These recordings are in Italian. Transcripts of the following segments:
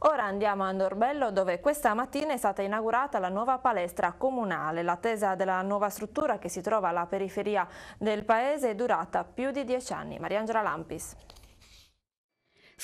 Ora andiamo a Andorbello dove questa mattina è stata inaugurata la nuova palestra comunale. L'attesa della nuova struttura che si trova alla periferia del paese è durata più di dieci anni. Mariangela Lampis.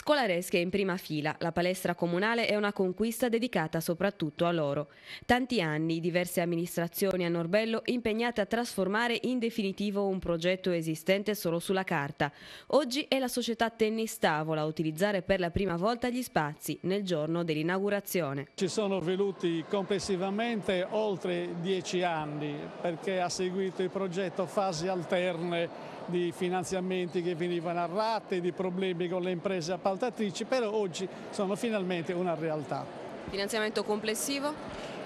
Scolaresche in prima fila, la palestra comunale è una conquista dedicata soprattutto a loro. Tanti anni diverse amministrazioni a Norbello impegnate a trasformare in definitivo un progetto esistente solo sulla carta. Oggi è la società Tennis Tavola a utilizzare per la prima volta gli spazi nel giorno dell'inaugurazione. Ci sono venuti complessivamente oltre dieci anni perché ha seguito il progetto fasi alterne di finanziamenti che venivano a rate, di problemi con le imprese appaltanti appaltatrici, però oggi sono finalmente una realtà. Finanziamento complessivo?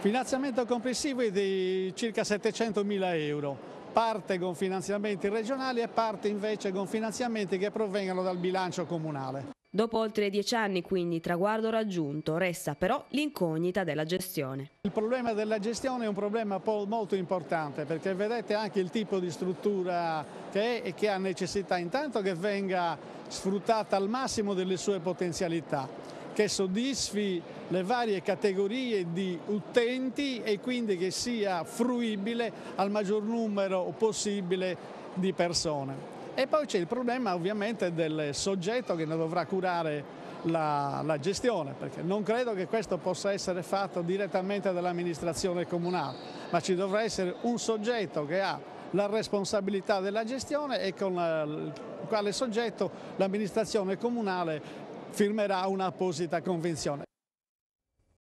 Finanziamento complessivo è di circa 700 mila euro parte con finanziamenti regionali e parte invece con finanziamenti che provengono dal bilancio comunale. Dopo oltre dieci anni, quindi, traguardo raggiunto, resta però l'incognita della gestione. Il problema della gestione è un problema molto importante perché vedete anche il tipo di struttura che è e che ha necessità intanto che venga sfruttata al massimo delle sue potenzialità che soddisfi le varie categorie di utenti e quindi che sia fruibile al maggior numero possibile di persone. E poi c'è il problema ovviamente del soggetto che ne dovrà curare la, la, gestione, perché non credo che questo possa essere fatto direttamente dall'amministrazione comunale, ma ci dovrà essere un soggetto che ha la responsabilità della gestione e con eh, quale soggetto l'amministrazione comunale firmerà un'apposita convenzione.